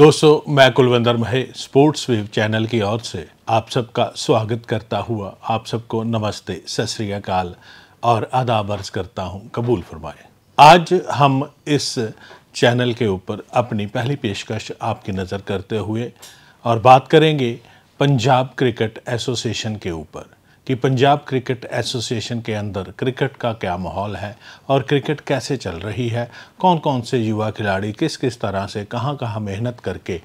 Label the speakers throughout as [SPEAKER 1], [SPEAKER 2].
[SPEAKER 1] दोस्तों मैं कुलविंदर महे स्पोर्ट्स वेव चैनल की ओर से आप सबका स्वागत करता हुआ आप सबको नमस्ते सत श्रीकाल और आदाब अर्ज करता हूँ कबूल फरमाए आज हम इस चैनल के ऊपर अपनी पहली पेशकश आपकी नज़र करते हुए और बात करेंगे पंजाब क्रिकेट एसोसिएशन के ऊपर कि पंजाब क्रिकेट एसोसिएशन के अंदर क्रिकेट का क्या माहौल है और क्रिकेट कैसे चल रही है कौन कौन से युवा खिलाड़ी किस किस तरह से कहाँ कहाँ मेहनत करके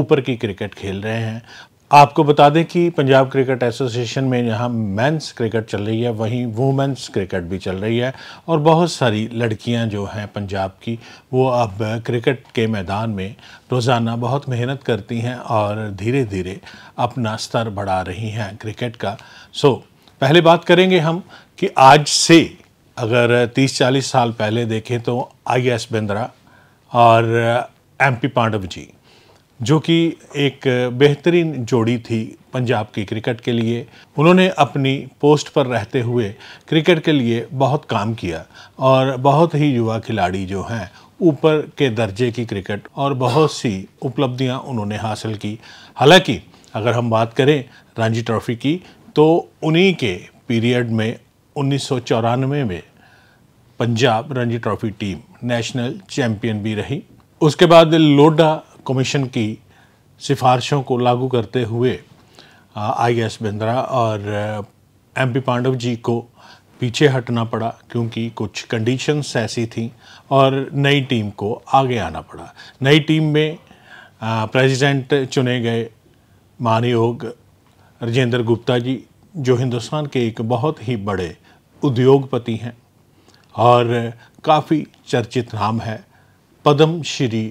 [SPEAKER 1] ऊपर की क्रिकेट खेल रहे हैं आपको बता दें कि पंजाब क्रिकेट एसोसिएशन में जहाँ मेंस क्रिकेट चल रही है वहीं वुमेंस क्रिकेट भी चल रही है और बहुत सारी लड़कियां जो हैं पंजाब की वो अब क्रिकेट के मैदान में रोज़ाना बहुत मेहनत करती हैं और धीरे धीरे अपना स्तर बढ़ा रही हैं क्रिकेट का सो पहले बात करेंगे हम कि आज से अगर 30-40 साल पहले देखें तो आई एस बिंद्रा और एम पी पांडव जी जो कि एक बेहतरीन जोड़ी थी पंजाब की क्रिकेट के लिए उन्होंने अपनी पोस्ट पर रहते हुए क्रिकेट के लिए बहुत काम किया और बहुत ही युवा खिलाड़ी जो हैं ऊपर के दर्जे की क्रिकेट और बहुत सी उपलब्धियां उन्होंने हासिल की हालांकि अगर हम बात करें रणजी ट्रॉफी की तो उन्हीं के पीरियड में उन्नीस में Punjab Ranji trophy team national champion भी रही उसके बाद लोडा कमीशन की सिफारिशों को लागू करते हुए आई एस बिंद्रा और एम पी पांडव जी को पीछे हटना पड़ा क्योंकि कुछ कंडीशंस ऐसी थी और नई टीम को आगे आना पड़ा नई टीम में प्रेसिडेंट चुने गए मानयोग राजेंद्र गुप्ता जी जो हिंदुस्तान के एक बहुत ही बड़े उद्योगपति हैं और काफ़ी चर्चित नाम है पद्म श्री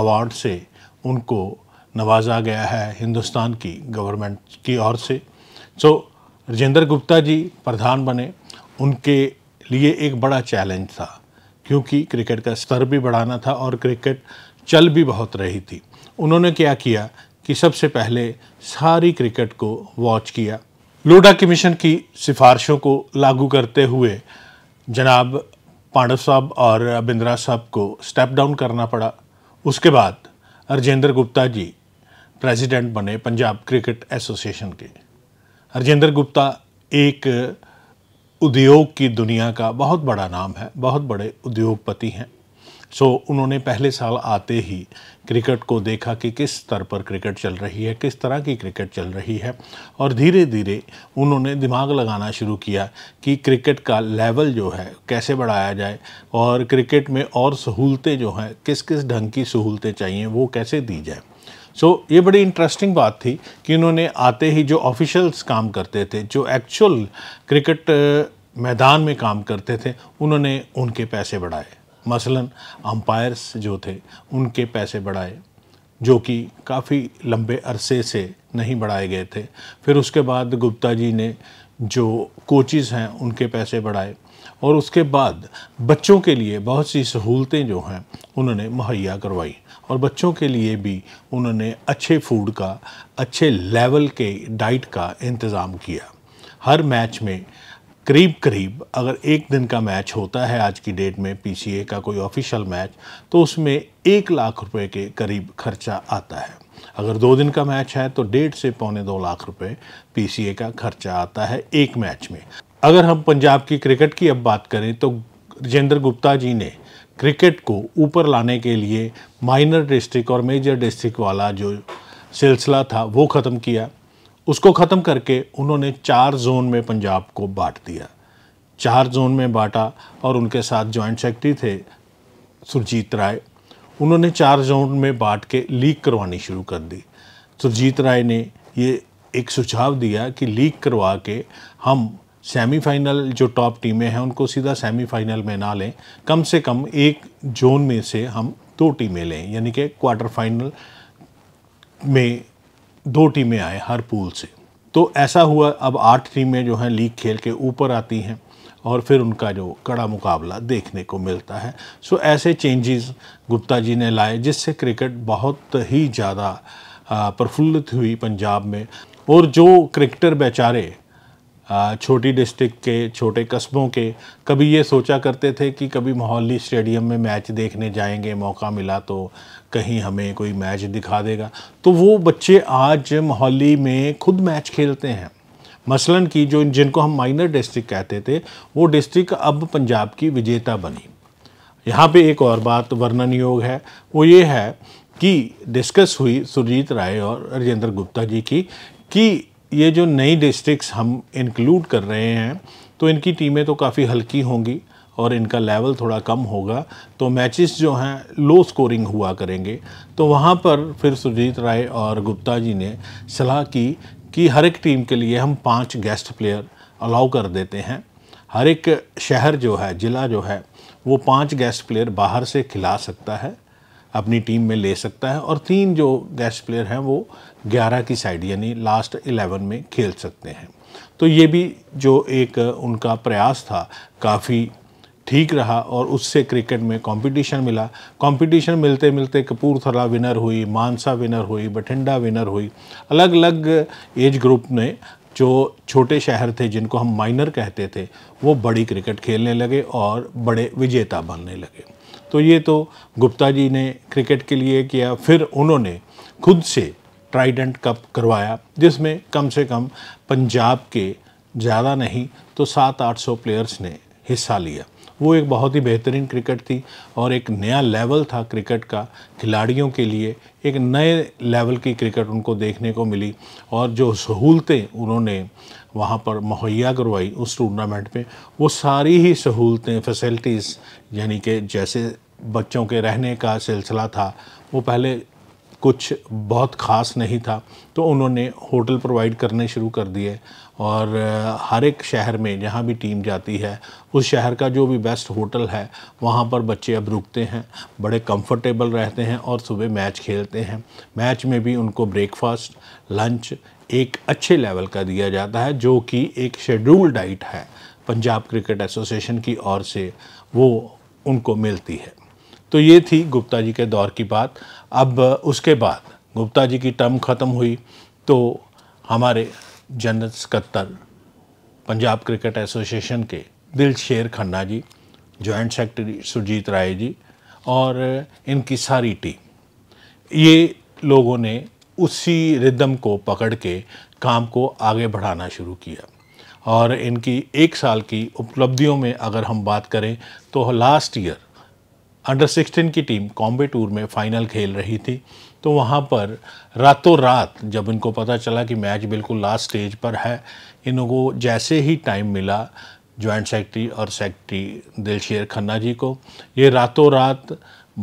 [SPEAKER 1] अवार्ड से उनको नवाजा गया है हिंदुस्तान की गवर्नमेंट की ओर से सो राजेंद्र गुप्ता जी प्रधान बने उनके लिए एक बड़ा चैलेंज था क्योंकि क्रिकेट का स्तर भी बढ़ाना था और क्रिकेट चल भी बहुत रही थी उन्होंने क्या किया कि सबसे पहले सारी क्रिकेट को वॉच किया लोडा कमीशन की सिफारिशों को लागू करते हुए जनाब पांडव साहब और बिंद्रा साहब को स्टेप डाउन करना पड़ा उसके बाद हरजेंद्र गुप्ता जी प्रेसिडेंट बने पंजाब क्रिकेट एसोसिएशन के हरजेंद्र गुप्ता एक उद्योग की दुनिया का बहुत बड़ा नाम है बहुत बड़े उद्योगपति हैं सो उन्होंने पहले साल आते ही क्रिकेट को देखा कि किस स्तर पर क्रिकेट चल रही है किस तरह की क्रिकेट चल रही है और धीरे धीरे उन्होंने दिमाग लगाना शुरू किया कि क्रिकेट का लेवल जो है कैसे बढ़ाया जाए और क्रिकेट में और सहूलतें जो हैं किस किस ढंग की सहूलतें चाहिए वो कैसे दी जाए सो so, ये बड़ी इंटरेस्टिंग बात थी कि उन्होंने आते ही जो ऑफिशियल्स काम करते थे जो एक्चुअल क्रिकेट मैदान में काम करते थे उन्होंने उनके पैसे बढ़ाए मसलन अंपायर्स जो थे उनके पैसे बढ़ाए जो कि काफ़ी लंबे अरसे से नहीं बढ़ाए गए थे फिर उसके बाद गुप्ता जी ने जो कोचिज़ हैं उनके पैसे बढ़ाए और उसके बाद बच्चों के लिए बहुत सी सहूलतें जो हैं उन्होंने मुहैया करवाई और बच्चों के लिए भी उन्होंने अच्छे फूड का अच्छे लेवल के डाइट का इंतज़ाम किया हर मैच में करीब करीब अगर एक दिन का मैच होता है आज की डेट में पीसीए का कोई ऑफिशियल मैच तो उसमें एक लाख रुपए के करीब खर्चा आता है अगर दो दिन का मैच है तो डेढ़ से पौने दो लाख रुपए पीसीए का खर्चा आता है एक मैच में अगर हम पंजाब की क्रिकेट की अब बात करें तो राजेंद्र गुप्ता जी ने क्रिकेट को ऊपर लाने के लिए माइनर डिस्ट्रिक्ट और मेजर डिस्ट्रिक्ट वाला जो सिलसिला था वो ख़त्म किया उसको ख़त्म करके उन्होंने चार जोन में पंजाब को बांट दिया चार जोन में बांटा और उनके साथ जॉइंट सेक्रेटरी थे सुरजीत राय उन्होंने चार जोन में बांट के लीक करवानी शुरू कर दी सुरजीत राय ने ये एक सुझाव दिया कि लीक करवा के हम सेमीफाइनल जो टॉप टीमें हैं उनको सीधा सेमीफाइनल में ना लें कम से कम एक जोन में से हम दो टीमें लें यानी कि क्वार्टर फाइनल में दो टीमें आए हर पूल से तो ऐसा हुआ अब आठ टीमें जो हैं लीग खेल के ऊपर आती हैं और फिर उनका जो कड़ा मुकाबला देखने को मिलता है सो ऐसे चेंजेस गुप्ता जी ने लाए जिससे क्रिकेट बहुत ही ज़्यादा प्रफुल्लित हुई पंजाब में और जो क्रिकेटर बेचारे छोटी डिस्ट्रिक्ट के छोटे कस्बों के कभी ये सोचा करते थे कि कभी मोहल्ली स्टेडियम में मैच देखने जाएंगे मौका मिला तो कहीं हमें कोई मैच दिखा देगा तो वो बच्चे आज मोहल्ली में खुद मैच खेलते हैं मसलन की जो जिनको हम माइनर डिस्ट्रिक्ट कहते थे वो डिस्ट्रिक्ट अब पंजाब की विजेता बनी यहाँ पे एक और बात वर्णन योग है वो ये है कि डिस्कस हुई सुरजीत राय और राजेंद्र गुप्ता जी की कि ये जो नई डिस्ट्रिक्स हम इंक्लूड कर रहे हैं तो इनकी टीमें तो काफ़ी हल्की होंगी और इनका लेवल थोड़ा कम होगा तो मैचेस जो हैं लो स्कोरिंग हुआ करेंगे तो वहाँ पर फिर सुजीत राय और गुप्ता जी ने सलाह की कि हर एक टीम के लिए हम पांच गेस्ट प्लेयर अलाउ कर देते हैं हर एक शहर जो है ज़िला जो है वो पांच गेस्ट प्लेयर बाहर से खिला सकता है अपनी टीम में ले सकता है और तीन जो गेस्ट प्लेयर हैं वो ग्यारह की साइड यानी लास्ट इलेवन में खेल सकते हैं तो ये भी जो एक उनका प्रयास था काफ़ी ठीक रहा और उससे क्रिकेट में कंपटीशन मिला कंपटीशन मिलते मिलते कपूरथला विनर हुई मानसा विनर हुई बठिंडा विनर हुई अलग अलग एज ग्रुप ने जो छोटे शहर थे जिनको हम माइनर कहते थे वो बड़ी क्रिकेट खेलने लगे और बड़े विजेता बनने लगे तो ये तो गुप्ता जी ने क्रिकेट के लिए किया फिर उन्होंने खुद से ट्राइडेंट कप करवाया जिसमें कम से कम पंजाब के ज़्यादा नहीं तो सात आठ सौ प्लेयर्स ने हिस्सा लिया वो एक बहुत ही बेहतरीन क्रिकेट थी और एक नया लेवल था क्रिकेट का खिलाड़ियों के लिए एक नए लेवल की क्रिकेट उनको देखने को मिली और जो सहूलतें उन्होंने वहाँ पर मुहैया करवाई उस टूर्नामेंट में वो सारी ही सहूलतें फैसिलिटीज़ यानी कि जैसे बच्चों के रहने का सिलसिला था वो पहले कुछ बहुत ख़ास नहीं था तो उन्होंने होटल प्रोवाइड करने शुरू कर दिए और हर एक शहर में जहाँ भी टीम जाती है उस शहर का जो भी बेस्ट होटल है वहाँ पर बच्चे अब रुकते हैं बड़े कंफर्टेबल रहते हैं और सुबह मैच खेलते हैं मैच में भी उनको ब्रेकफास्ट लंच एक अच्छे लेवल का दिया जाता है जो कि एक शेड्यूल डाइट है पंजाब क्रिकेट एसोसिएशन की ओर से वो उनको मिलती है तो ये थी गुप्ता जी के दौर की बात अब उसके बाद गुप्ता जी की टर्म ख़त्म हुई तो हमारे जनरल सकत्तर पंजाब क्रिकेट एसोसिएशन के Dilsher Khanna ji joint secretary Sujit Rai ji और इनकी सारी टीम ये लोगों ने उसी रिदम को पकड़ के काम को आगे बढ़ाना शुरू किया और इनकी एक साल की उपलब्धियों में अगर हम बात करें तो लास्ट ईयर अंडर 16 की टीम कॉम्बे टूर में फाइनल खेल रही थी तो वहाँ पर रातों रात जब इनको पता चला कि मैच बिल्कुल लास्ट स्टेज पर है इनको जैसे ही टाइम मिला जॉइंट सेक्रेटरी और सेक्रेटरी दिलशेर खन्ना जी को ये रातों रात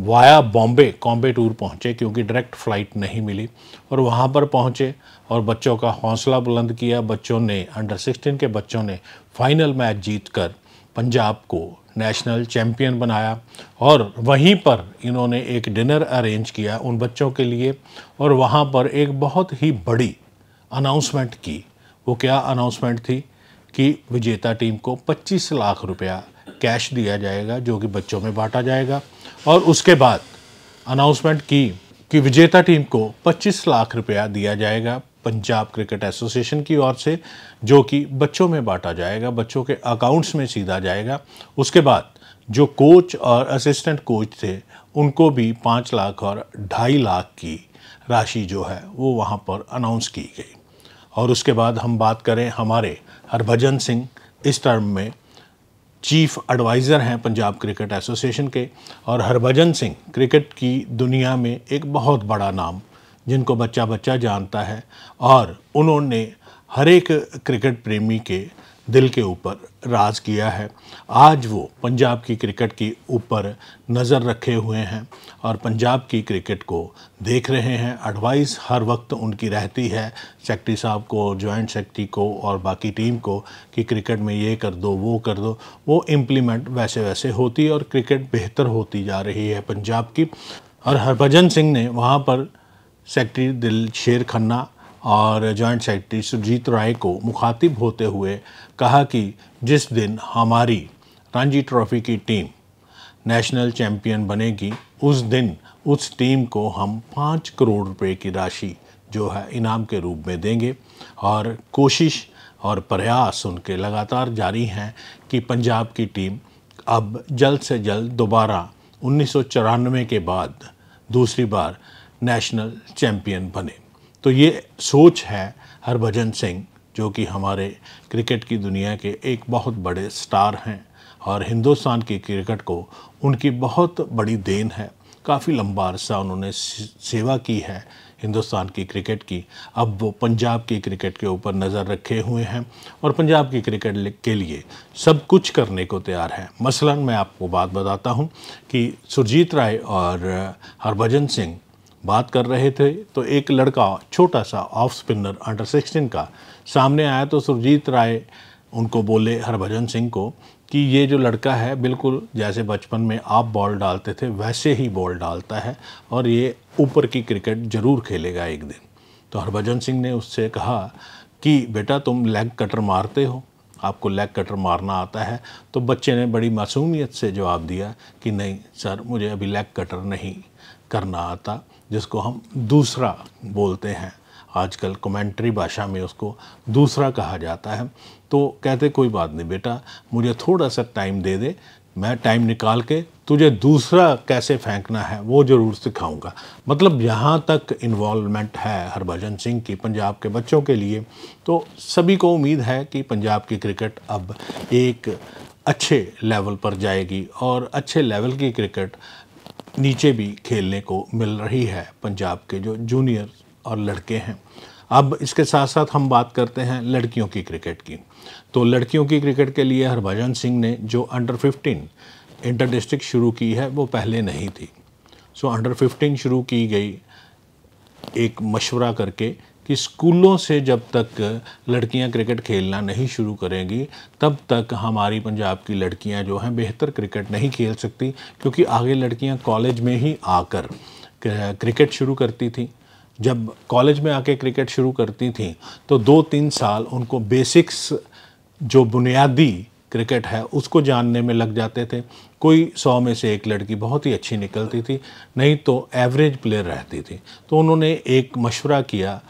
[SPEAKER 1] वाया बॉम्बे कॉम्बे टूर पहुँचे क्योंकि डायरेक्ट फ़्लाइट नहीं मिली और वहाँ पर पहुँचे और बच्चों का हौसला बुलंद किया बच्चों ने अंडर 16 के बच्चों ने फाइनल मैच जीत कर पंजाब को नेशनल चैम्पियन बनाया और वहीं पर इन्होंने एक डिनर अरेंज किया उन बच्चों के लिए और वहाँ पर एक बहुत ही बड़ी अनाउंसमेंट की वो क्या अनाउंसमेंट थी कि विजेता टीम को 25 लाख रुपया कैश दिया जाएगा जो कि बच्चों में बांटा जाएगा और उसके बाद अनाउंसमेंट की कि विजेता टीम को 25 लाख रुपया दिया जाएगा पंजाब क्रिकेट एसोसिएशन की ओर से जो कि बच्चों में बांटा जाएगा बच्चों के अकाउंट्स में सीधा जाएगा उसके बाद जो कोच और असिस्टेंट कोच थे उनको भी पाँच लाख और ढाई लाख की राशि जो है वो वहाँ पर अनाउंस की गई और उसके बाद हम बात करें हमारे हरभजन सिंह इस टर्म में चीफ एडवाइज़र हैं पंजाब क्रिकेट एसोसिएशन के और हरभजन सिंह क्रिकेट की दुनिया में एक बहुत बड़ा नाम जिनको बच्चा बच्चा जानता है और उन्होंने हर एक क्रिकेट प्रेमी के दिल के ऊपर राज किया है आज वो पंजाब की क्रिकेट के ऊपर नज़र रखे हुए हैं और पंजाब की क्रिकेट को देख रहे हैं एडवाइस हर वक्त उनकी रहती है सेक्रेटरी साहब को जॉइंट सेक्रेटरी को और बाकी टीम को कि क्रिकेट में ये कर दो वो कर दो वो इम्प्लीमेंट वैसे वैसे होती है और क्रिकेट बेहतर होती जा रही है पंजाब की और हरभजन सिंह ने वहाँ पर सेक्रेटरी दिल शेर खन्ना और जॉइंट सेक्रेटरी सुरजीत राय को मुखातिब होते हुए कहा कि जिस दिन हमारी रणजी ट्रॉफ़ी की टीम नेशनल चैम्पियन बनेगी उस दिन उस टीम को हम पाँच करोड़ रुपए की राशि जो है इनाम के रूप में देंगे और कोशिश और प्रयास उनके लगातार जारी हैं कि पंजाब की टीम अब जल्द से जल्द दोबारा उन्नीस के बाद दूसरी बार नेशनल चैम्पियन बने तो ये सोच है हरभजन सिंह जो कि हमारे क्रिकेट की दुनिया के एक बहुत बड़े स्टार हैं और हिंदुस्तान की क्रिकेट को उनकी बहुत बड़ी देन है काफ़ी लंबा अरसा उन्होंने सेवा की है हिंदुस्तान की क्रिकेट की अब वो पंजाब की क्रिकेट के ऊपर नज़र रखे हुए हैं और पंजाब की क्रिकेट के लिए सब कुछ करने को तैयार हैं मसलन मैं आपको बात बताता हूँ कि सुरजीत राय और हरभजन सिंह बात कर रहे थे तो एक लड़का छोटा सा ऑफ स्पिनर अंडर सिक्सटीन का सामने आया तो सुरजीत राय उनको बोले हरभजन सिंह को कि ये जो लड़का है बिल्कुल जैसे बचपन में आप बॉल डालते थे वैसे ही बॉल डालता है और ये ऊपर की क्रिकेट ज़रूर खेलेगा एक दिन तो हरभजन सिंह ने उससे कहा कि बेटा तुम लेग कटर मारते हो आपको लेग कटर मारना आता है तो बच्चे ने बड़ी मासूमियत से जवाब दिया कि नहीं सर मुझे अभी लेग कटर नहीं करना आता जिसको हम दूसरा बोलते हैं आजकल कमेंट्री भाषा में उसको दूसरा कहा जाता है तो कहते कोई बात नहीं बेटा मुझे थोड़ा सा टाइम दे दे मैं टाइम निकाल के तुझे दूसरा कैसे फेंकना है वो ज़रूर सिखाऊंगा मतलब यहाँ तक इन्वॉल्वमेंट है हरभजन सिंह की पंजाब के बच्चों के लिए तो सभी को उम्मीद है कि पंजाब की क्रिकेट अब एक अच्छे लेवल पर जाएगी और अच्छे लेवल की क्रिकेट नीचे भी खेलने को मिल रही है पंजाब के जो जूनियर और लड़के हैं अब इसके साथ साथ हम बात करते हैं लड़कियों की क्रिकेट की तो लड़कियों की क्रिकेट के लिए हरभजन सिंह ने जो अंडर 15 इंटर डिस्ट्रिक्ट शुरू की है वो पहले नहीं थी सो अंडर 15 शुरू की गई एक मशवरा करके कि स्कूलों से जब तक लड़कियां क्रिकेट खेलना नहीं शुरू करेंगी तब तक हमारी पंजाब की लड़कियां जो हैं बेहतर क्रिकेट नहीं खेल सकती क्योंकि आगे लड़कियां कॉलेज में ही आकर क्रिकेट शुरू करती थी जब कॉलेज में आके क्रिकेट शुरू करती थी तो दो तीन साल उनको बेसिक्स जो बुनियादी क्रिकेट है उसको जानने में लग जाते थे कोई सौ में से एक लड़की बहुत ही अच्छी निकलती थी नहीं तो एवरेज प्लेयर रहती थी तो उन्होंने एक मशवरा किया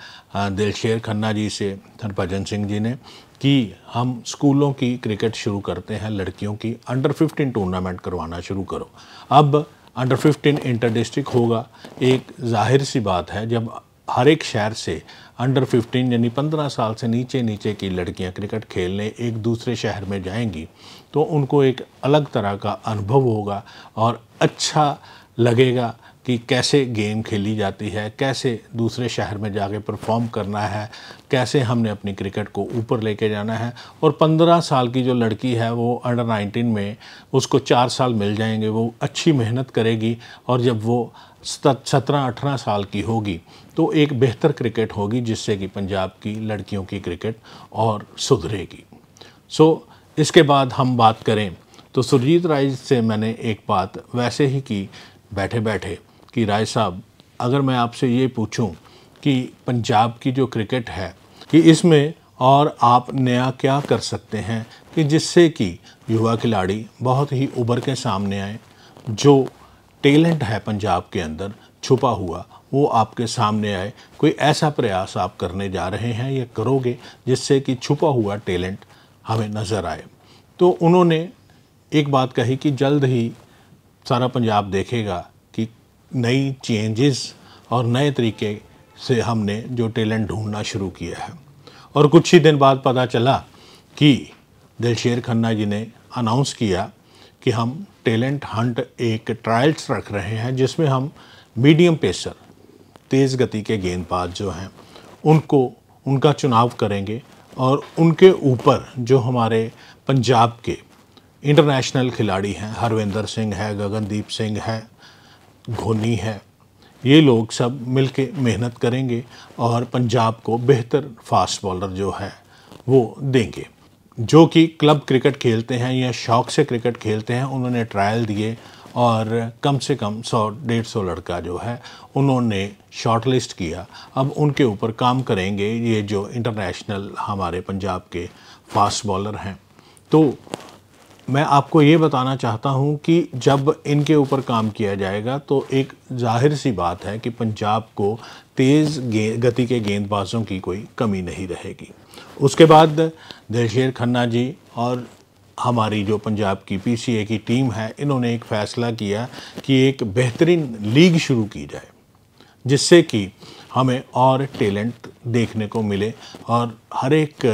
[SPEAKER 1] दिलशेर खन्ना जी से हरभजन सिंह जी ने कि हम स्कूलों की क्रिकेट शुरू करते हैं लड़कियों की अंडर 15 टूर्नामेंट करवाना शुरू करो अब अंडर 15 इंटर डिस्ट्रिक्ट होगा एक जाहिर सी बात है जब हर एक शहर से अंडर 15 यानी 15 साल से नीचे नीचे की लड़कियां क्रिकेट खेलने एक दूसरे शहर में जाएंगी तो उनको एक अलग तरह का अनुभव होगा और अच्छा लगेगा कि कैसे गेम खेली जाती है कैसे दूसरे शहर में जाके परफॉर्म करना है कैसे हमने अपनी क्रिकेट को ऊपर लेके जाना है और 15 साल की जो लड़की है वो अंडर 19 में उसको चार साल मिल जाएंगे वो अच्छी मेहनत करेगी और जब वो सत्रह अठारह साल की होगी तो एक बेहतर क्रिकेट होगी जिससे कि पंजाब की लड़कियों की क्रिकेट और सुधरेगी सो इसके बाद हम बात करें तो सुरजीत राय से मैंने एक बात वैसे ही की बैठे बैठे कि राय साहब अगर मैं आपसे ये पूछूं कि पंजाब की जो क्रिकेट है कि इसमें और आप नया क्या कर सकते हैं कि जिससे कि युवा खिलाड़ी बहुत ही उभर के सामने आए जो टैलेंट है पंजाब के अंदर छुपा हुआ वो आपके सामने आए कोई ऐसा प्रयास आप करने जा रहे हैं या करोगे जिससे कि छुपा हुआ टैलेंट हमें नज़र आए तो उन्होंने एक बात कही कि जल्द ही सारा पंजाब देखेगा नई चेंजेस और नए तरीके से हमने जो टैलेंट ढूंढना शुरू किया है और कुछ ही दिन बाद पता चला कि दिलशेर खन्ना जी ने अनाउंस किया कि हम टैलेंट हंट एक ट्रायल्स रख रहे हैं जिसमें हम मीडियम पेसर तेज़ गति के गेंदबाज जो हैं उनको उनका चुनाव करेंगे और उनके ऊपर जो हमारे पंजाब के इंटरनेशनल खिलाड़ी हैं हरविंदर सिंह है गगनदीप सिंह है घोनी है ये लोग सब मिल के मेहनत करेंगे और पंजाब को बेहतर फास्ट बॉलर जो है वो देंगे जो कि क्लब क्रिकेट खेलते हैं या शौक से क्रिकेट खेलते हैं उन्होंने ट्रायल दिए और कम से कम सौ डेढ़ सौ लड़का जो है उन्होंने शॉर्ट लिस्ट किया अब उनके ऊपर काम करेंगे ये जो इंटरनेशनल हमारे पंजाब के फास्ट बॉलर हैं तो मैं आपको ये बताना चाहता हूँ कि जब इनके ऊपर काम किया जाएगा तो एक जाहिर सी बात है कि पंजाब को तेज़ गति के गेंदबाजों की कोई कमी नहीं रहेगी उसके बाद दिलशेर खन्ना जी और हमारी जो पंजाब की पीसीए की टीम है इन्होंने एक फ़ैसला किया कि एक बेहतरीन लीग शुरू की जाए जिससे कि हमें और टैलेंट देखने को मिले और हर एक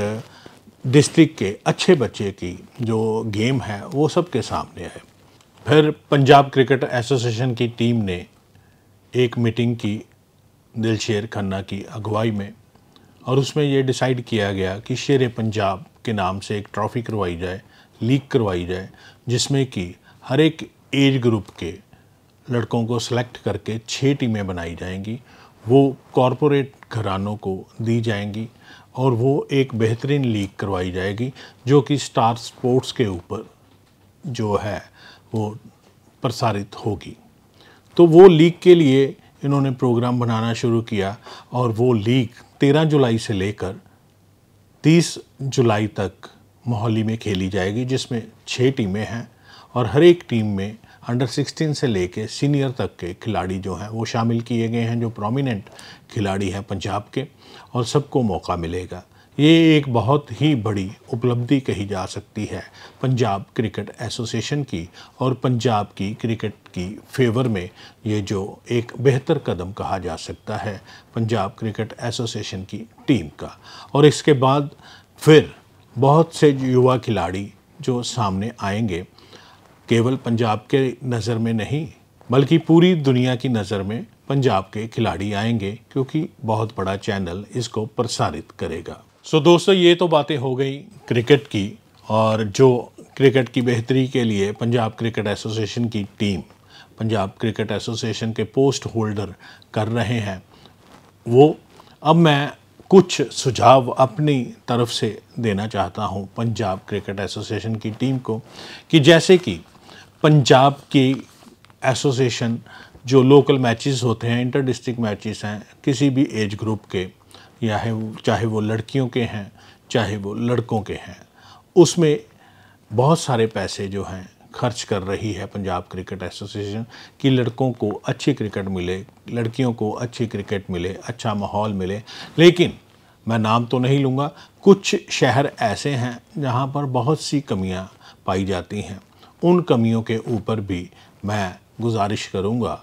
[SPEAKER 1] डिस्ट्रिक्ट के अच्छे बच्चे की जो गेम है वो सबके सामने आए फिर पंजाब क्रिकेट एसोसिएशन की टीम ने एक मीटिंग की दिलशेर खन्ना की अगुवाई में और उसमें ये डिसाइड किया गया कि शेर पंजाब के नाम से एक ट्रॉफ़ी करवाई जाए लीग करवाई जाए जिसमें कि हर एक एज ग्रुप के लड़कों को सेलेक्ट करके छः टीमें बनाई जाएंगी वो कॉरपोरेट घरानों को दी जाएंगी और वो एक बेहतरीन लीग करवाई जाएगी जो कि स्टार स्पोर्ट्स के ऊपर जो है वो प्रसारित होगी तो वो लीग के लिए इन्होंने प्रोग्राम बनाना शुरू किया और वो लीग 13 जुलाई से लेकर 30 जुलाई तक मोहाली में खेली जाएगी जिसमें छः टीमें हैं और हर एक टीम में अंडर 16 से लेके सीनियर तक के खिलाड़ी जो हैं वो शामिल किए गए हैं जो प्रोमिनेंट खिलाड़ी हैं पंजाब के और सबको मौका मिलेगा ये एक बहुत ही बड़ी उपलब्धि कही जा सकती है पंजाब क्रिकेट एसोसिएशन की और पंजाब की क्रिकेट की फेवर में ये जो एक बेहतर कदम कहा जा सकता है पंजाब क्रिकेट एसोसिएशन की टीम का और इसके बाद फिर बहुत से युवा खिलाड़ी जो सामने आएंगे केवल पंजाब के नज़र में नहीं बल्कि पूरी दुनिया की नज़र में पंजाब के खिलाड़ी आएंगे क्योंकि बहुत बड़ा चैनल इसको प्रसारित करेगा सो so, दोस्तों ये तो बातें हो गई क्रिकेट की और जो क्रिकेट की बेहतरी के लिए पंजाब क्रिकेट एसोसिएशन की टीम पंजाब क्रिकेट एसोसिएशन के पोस्ट होल्डर कर रहे हैं वो अब मैं कुछ सुझाव अपनी तरफ से देना चाहता हूँ पंजाब क्रिकेट एसोसिएशन की टीम को कि जैसे कि पंजाब की एसोसिएशन जो लोकल मैचेस होते हैं इंटर डिस्ट्रिक्ट मैचेस हैं किसी भी एज ग्रुप के या है चाहे वो लड़कियों के हैं चाहे वो लड़कों के हैं उसमें बहुत सारे पैसे जो हैं खर्च कर रही है पंजाब क्रिकेट एसोसिएशन कि लड़कों को अच्छी क्रिकेट मिले लड़कियों को अच्छी क्रिकेट मिले अच्छा माहौल मिले लेकिन मैं नाम तो नहीं लूँगा कुछ शहर ऐसे हैं जहाँ पर बहुत सी कमियाँ पाई जाती हैं उन कमियों के ऊपर भी मैं गुजारिश करूंगा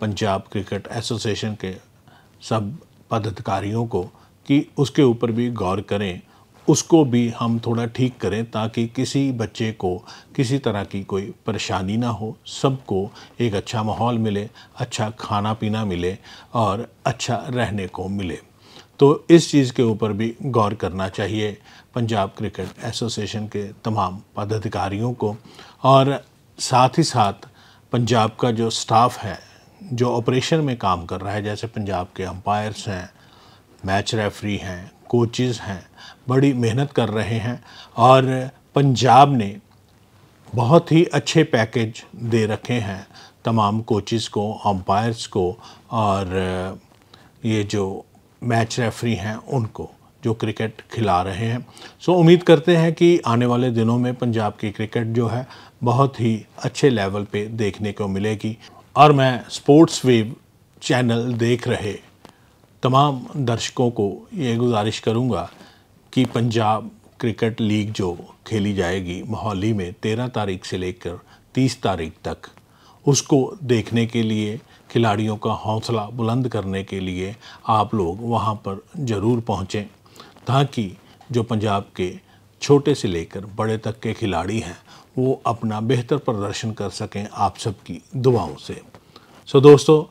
[SPEAKER 1] पंजाब क्रिकेट एसोसिएशन के सब पदाधिकारियों को कि उसके ऊपर भी गौर करें उसको भी हम थोड़ा ठीक करें ताकि किसी बच्चे को किसी तरह की कोई परेशानी ना हो सबको एक अच्छा माहौल मिले अच्छा खाना पीना मिले और अच्छा रहने को मिले तो इस चीज़ के ऊपर भी गौर करना चाहिए पंजाब क्रिकेट एसोसिएशन के तमाम पदाधिकारियों को और साथ ही साथ पंजाब का जो स्टाफ है जो ऑपरेशन में काम कर रहा है जैसे पंजाब के अंपायर्स हैं मैच रेफरी हैं कोचेज़ हैं बड़ी मेहनत कर रहे हैं और पंजाब ने बहुत ही अच्छे पैकेज दे रखे हैं तमाम कोचेज़ को अंपायर्स को और ये जो मैच रेफरी हैं उनको जो क्रिकेट खिला रहे हैं सो so, उम्मीद करते हैं कि आने वाले दिनों में पंजाब की क्रिकेट जो है बहुत ही अच्छे लेवल पे देखने को मिलेगी और मैं स्पोर्ट्स वेव चैनल देख रहे तमाम दर्शकों को ये गुजारिश करूँगा कि पंजाब क्रिकेट लीग जो खेली जाएगी मोहाली में तेरह तारीख से लेकर तीस तारीख तक उसको देखने के लिए खिलाड़ियों का हौसला बुलंद करने के लिए आप लोग वहाँ पर ज़रूर पहुँचें ताकि जो पंजाब के छोटे से लेकर बड़े तक के खिलाड़ी हैं वो अपना बेहतर प्रदर्शन कर सकें आप सबकी दुआओं से सो दोस्तों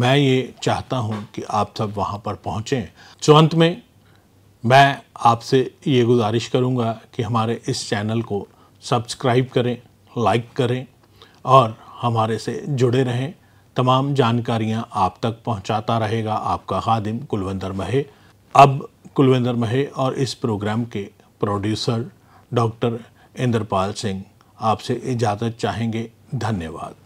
[SPEAKER 1] मैं ये चाहता हूँ कि आप सब वहाँ पर पहुँचें सो अंत में मैं आपसे ये गुजारिश करूँगा कि हमारे इस चैनल को सब्सक्राइब करें लाइक करें और हमारे से जुड़े रहें तमाम जानकारियां आप तक पहुंचाता रहेगा आपका खादिम कुलविंदर महे अब कुलविंदर महे और इस प्रोग्राम के प्रोड्यूसर डॉक्टर इंद्रपाल सिंह आपसे इजाज़त चाहेंगे धन्यवाद